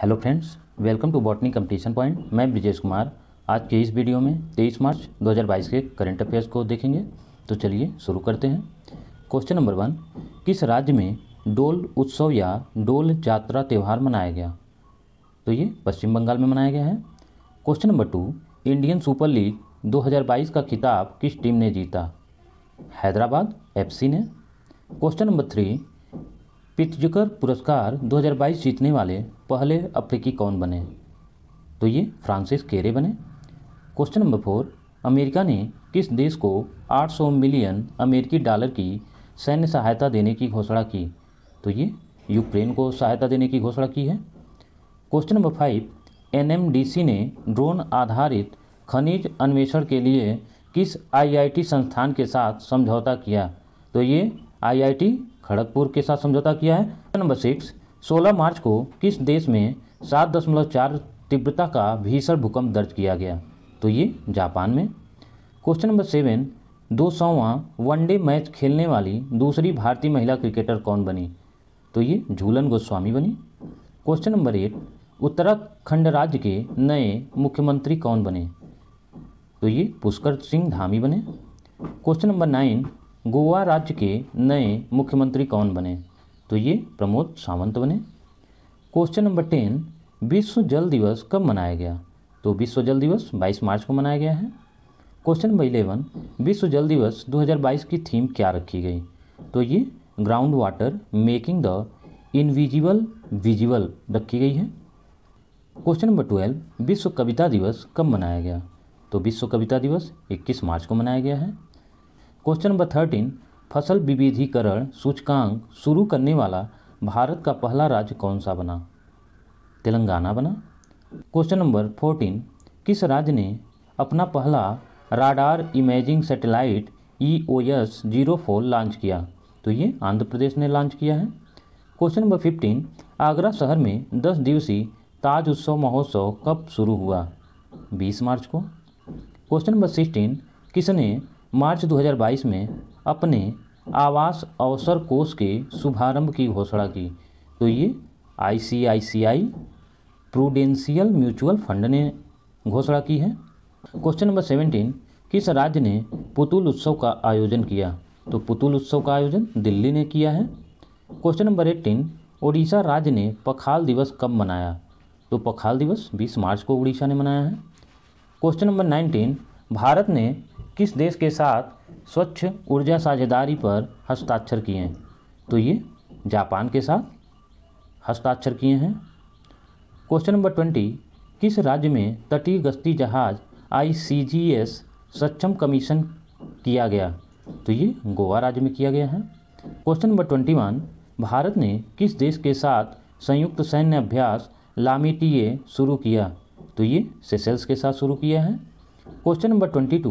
hello friends welcome to botany competition point मैं ब्रिजेश कुमार आज के इस वीडियो में 23 मार्च 2022 के करंट अफेयर्स को देखेंगे तो चलिए शुरू करते हैं क्वेश्चन नंबर वन किस राज्य में डोल उत्सव या डोल यात्रा त्यौहार मनाया गया तो ये पश्चिम बंगाल में मनाया गया है question number two Indian Super League दो का खिताब किस टीम ने जीता हैदराबाद एफ ने क्वेश्चन नंबर थ्री पिट्जकर पुरस्कार 2022 जीतने वाले पहले अफ्रीकी कौन बने तो ये फ्रांसिस केरे बने क्वेश्चन नंबर फोर अमेरिका ने किस देश को 800 मिलियन अमेरिकी डॉलर की सैन्य सहायता देने की घोषणा की तो ये यूक्रेन को सहायता देने की घोषणा की है क्वेश्चन नंबर फाइव एनएमडीसी ने ड्रोन आधारित खनिज अन्वेषण के लिए किस आईआईटी संस्थान के साथ समझौता किया तो ये आईआईटी खड़गपुर के साथ समझौता किया है नंबर सिक्स सोलह मार्च को किस देश में सात दशमलव चार तीव्रता का भीषण भूकंप दर्ज किया गया तो ये जापान में क्वेश्चन नंबर सेवन दो सौवा वनडे मैच खेलने वाली दूसरी भारतीय महिला क्रिकेटर कौन बनी तो ये झूलन गोस्वामी बनी क्वेश्चन नंबर एट उत्तराखंड राज्य के नए मुख्यमंत्री कौन बने तो ये पुष्कर सिंह धामी बने क्वेश्चन नंबर नाइन गोवा राज्य के नए मुख्यमंत्री कौन बने तो ये प्रमोद सावंत बने क्वेश्चन नंबर टेन विश्व जल दिवस कब मनाया गया तो विश्व जल दिवस 22 मार्च को मनाया गया है क्वेश्चन नंबर इलेवन विश्व जल दिवस 2022 की थीम क्या रखी गई तो ये ground water making the invisible visible रखी गई है क्वेश्चन नंबर ट्वेल्व विश्व कविता दिवस कब मनाया गया तो विश्व कविता दिवस 21 मार्च को मनाया गया है क्वेश्चन नंबर थर्टीन फसल विविधीकरण सूचकांक शुरू करने वाला भारत का पहला राज्य कौन सा बना तेलंगाना बना क्वेश्चन नंबर फोर्टीन किस राज्य ने अपना पहला radar imaging satellite E O S zero four launch किया तो ये आंध्र प्रदेश ने लॉन्च किया है क्वेश्चन नंबर फिफ्टीन आगरा शहर में दस दिवसीय ताज उत्सव महोत्सव कब शुरू हुआ बीस मार्च को क्वेश्चन नंबर सिक्सटीन किसने मार्च 2022 में अपने आवास अवसर कोष के शुभारंभ की घोषणा की तो ये आईसीआईसीआई प्रूडेंशियल म्यूचुअल फंड ने घोषणा की है क्वेश्चन नंबर सेवेंटीन किस राज्य ने पुतुल उत्सव का आयोजन किया तो पुतुल उत्सव का आयोजन दिल्ली ने किया है क्वेश्चन नंबर एट्टीन ओडिशा राज्य ने पखाल दिवस कब मनाया तो पखाल दिवस 20 मार्च को उड़ीसा ने मनाया है क्वेश्चन नंबर 19 भारत ने किस देश के साथ स्वच्छ ऊर्जा साझेदारी पर हस्ताक्षर किए हैं तो ये जापान के साथ हस्ताक्षर किए हैं क्वेश्चन नंबर ट्वेंटी किस राज्य में तटीय गश्ती जहाज़ आई सक्षम कमीशन किया गया तो ये गोवा राज्य में किया गया है question number twenty one Bharat ने किस देश के साथ संयुक्त सैन्य अभ्यास लामीटीए शुरू किया तो ये सेसेल्स के साथ शुरू किया है क्वेश्चन नंबर ट्वेंटी टू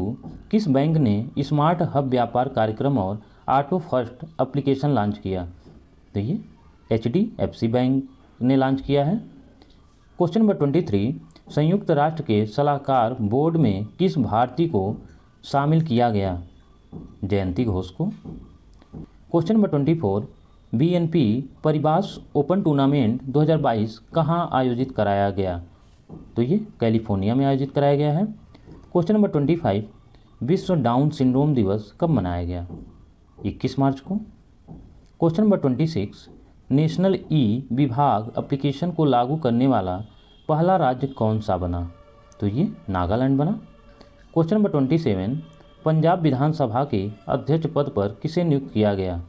किस बैंक ने स्मार्ट हब व्यापार कार्यक्रम और ऑटो फर्स्ट अप्लीकेशन लॉन्च किया देखिए H D F C bank ने लॉन्च किया है क्वेश्चन नंबर ट्वेंटी थ्री संयुक्त राष्ट्र के सलाहकार बोर्ड में किस भारती को शामिल किया गया जयंती घोष को question number twenty four B N P Paribas open tournament 2022 कहाँ आयोजित कराया गया तो ये कैलिफोर्निया में आयोजित कराया गया है क्वेश्चन नंबर ट्वेंटी फाइव विश्व डाउन सिंड्रोम दिवस कब मनाया गया इक्कीस मार्च को question number twenty six national E विभाग एप्लीकेशन को लागू करने वाला पहला राज्य कौन सा बना तो ये नागालैंड बना question number twenty seven Punjab विधानसभा के अध्यक्ष पद पर किसे नियुक्त किया गया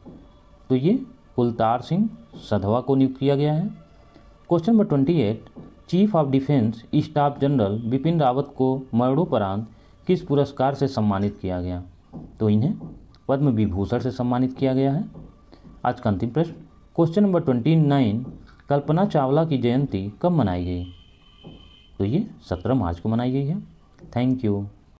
तो ये कुलतार सिंह सधवा को नियुक्त किया गया है question number twenty eight chief of defence staff general Bipin Rawat को मरणोपरांत किस पुरस्कार से सम्मानित किया गया तो इन्हें पद्म विभूषण से सम्मानित किया गया है आज का अंतिम प्रश्न question number twenty nine Kalpana Chawla की जयंती कब मनाई गई तो ये सत्रह मार्च को मनाई गई है थैंक यू